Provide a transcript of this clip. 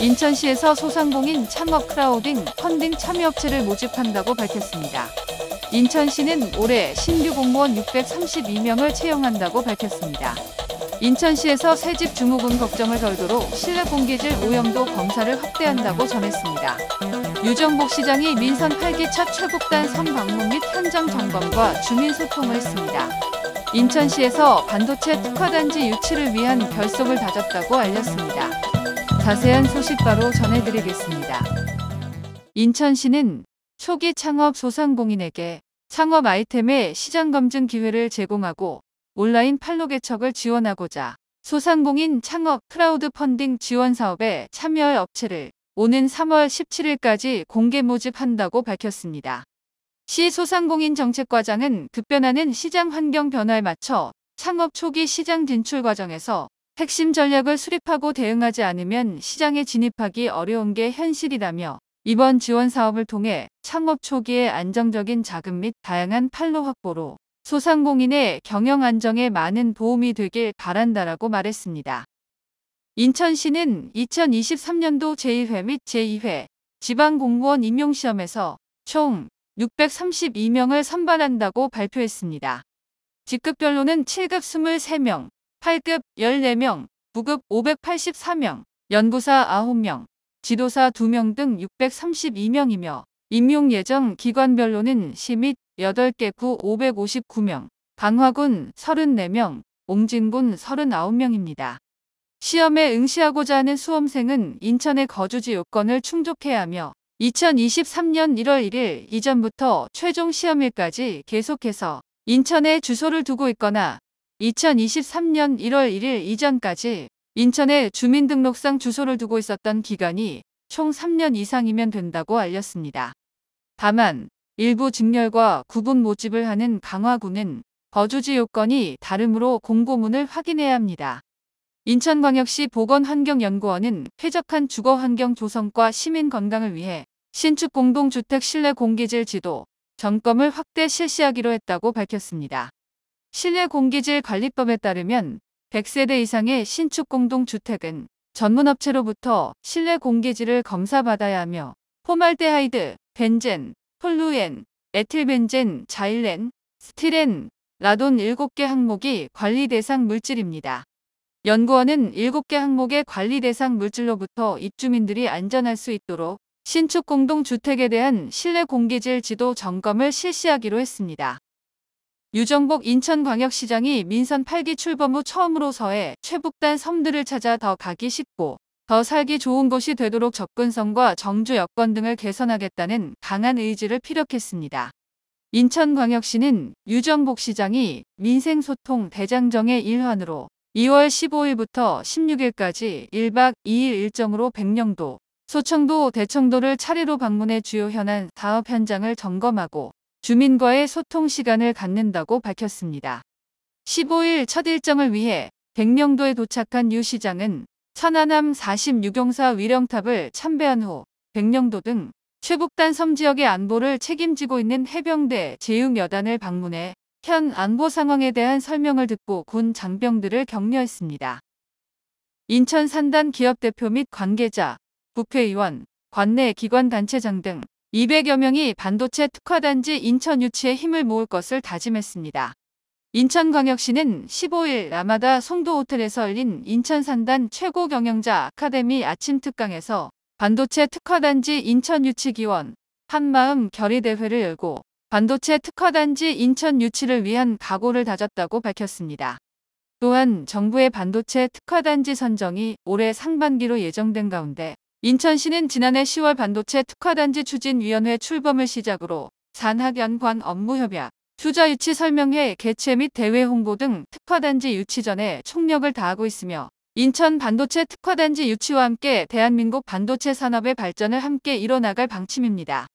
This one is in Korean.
인천시에서 소상공인 창업 크라우딩 펀딩 참여업체를 모집한다고 밝혔습니다. 인천시는 올해 신규 공무원 632명을 채용한다고 밝혔습니다. 인천시에서 새집 증후군 걱정을 덜도록 실내 공기질 오염도 검사를 확대한다고 전했습니다. 유정복 시장이 민선 8기차 최북단 선 방문 및 현장 점검과 주민 소통을 했습니다. 인천시에서 반도체 특화단지 유치를 위한 결속을 다졌다고 알렸습니다. 자세한 소식 바로 전해드리겠습니다. 인천시는 초기 창업 소상공인에게 창업 아이템의 시장 검증 기회를 제공하고 온라인 판로 개척을 지원하고자 소상공인 창업 크라우드 펀딩 지원 사업에 참여할 업체를 오는 3월 17일까지 공개 모집한다고 밝혔습니다. 시 소상공인 정책과장은 급변하는 시장 환경 변화에 맞춰 창업 초기 시장 진출 과정에서 핵심 전략을 수립하고 대응하지 않으면 시장에 진입하기 어려운 게 현실이라며 이번 지원 사업을 통해 창업 초기에 안정적인 자금 및 다양한 판로 확보로 소상공인의 경영 안정에 많은 도움이 되길 바란다라고 말했습니다. 인천시는 2023년도 제1회 및 제2회 지방공무원 임용시험에서 총 632명을 선발한다고 발표했습니다. 직급별로는 7급 23명, 8급 14명, 9급 584명, 연구사 9명, 지도사 2명 등 632명이며 임용 예정 기관별로는 시 및 8개 구 559명, 강화군 34명, 옹진군 39명입니다. 시험에 응시하고자 하는 수험생은 인천의 거주지 요건을 충족해야 하며 2023년 1월 1일 이전부터 최종 시험일까지 계속해서 인천에 주소를 두고 있거나 2023년 1월 1일 이전까지 인천에 주민등록상 주소를 두고 있었던 기간이 총 3년 이상이면 된다고 알렸습니다. 다만 일부 직렬과 구분 모집을 하는 강화구는 거주지 요건이 다름으로 공고문을 확인해야 합니다. 인천광역시 보건환경연구원은 쾌적한 주거환경 조성과 시민 건강을 위해 신축 공동주택 실내 공기질 지도 점검을 확대 실시하기로 했다고 밝혔습니다. 실내 공기질 관리법에 따르면 100세대 이상의 신축 공동주택은 전문업체로부터 실내 공기질을 검사받아야 하며 포말데하이드, 벤젠, 폴루엔, 에틸벤젠, 자일렌, 스티렌, 라돈 7개 항목이 관리 대상 물질입니다. 연구원은 7개 항목의 관리 대상 물질로부터 입주민들이 안전할 수 있도록 신축 공동주택에 대한 실내 공기질 지도 점검을 실시하기로 했습니다. 유정복 인천광역시장이 민선 8기 출범 후 처음으로 서해 최북단 섬들을 찾아 더 가기 쉽고 더 살기 좋은 곳이 되도록 접근성과 정주 여건 등을 개선하겠다는 강한 의지를 피력했습니다. 인천광역시는 유정복 시장이 민생소통 대장정의 일환으로 2월 15일부터 16일까지 1박 2일 일정으로 백령도, 소청도, 대청도를 차례로 방문해 주요 현안 사업 현장을 점검하고 주민과의 소통 시간을 갖는다고 밝혔습니다. 15일 첫 일정을 위해 백령도에 도착한 유 시장은 천안함 46용사 위령탑을 참배한 후 백령도 등 최북단 섬 지역의 안보를 책임지고 있는 해병대 제육여단을 방문해 현 안보 상황에 대한 설명을 듣고 군 장병들을 격려했습니다. 인천 산단 기업 대표 및 관계자, 국회의원, 관내 기관단체장 등 200여 명이 반도체 특화단지 인천 유치에 힘을 모을 것을 다짐했습니다. 인천광역시는 15일 라마다 송도 호텔에서 열린 인천산단 최고 경영자 아카데미 아침 특강에서 반도체 특화단지 인천 유치 기원 한마음 결의 대회를 열고 반도체 특화단지 인천 유치를 위한 각오를 다졌다고 밝혔습니다. 또한 정부의 반도체 특화단지 선정이 올해 상반기로 예정된 가운데 인천시는 지난해 10월 반도체 특화단지 추진위원회 출범을 시작으로 산학연관 업무협약, 투자 유치 설명회 개최 및 대외 홍보 등 특화단지 유치전에 총력을 다하고 있으며 인천 반도체 특화단지 유치와 함께 대한민국 반도체 산업의 발전을 함께 이뤄나갈 방침입니다.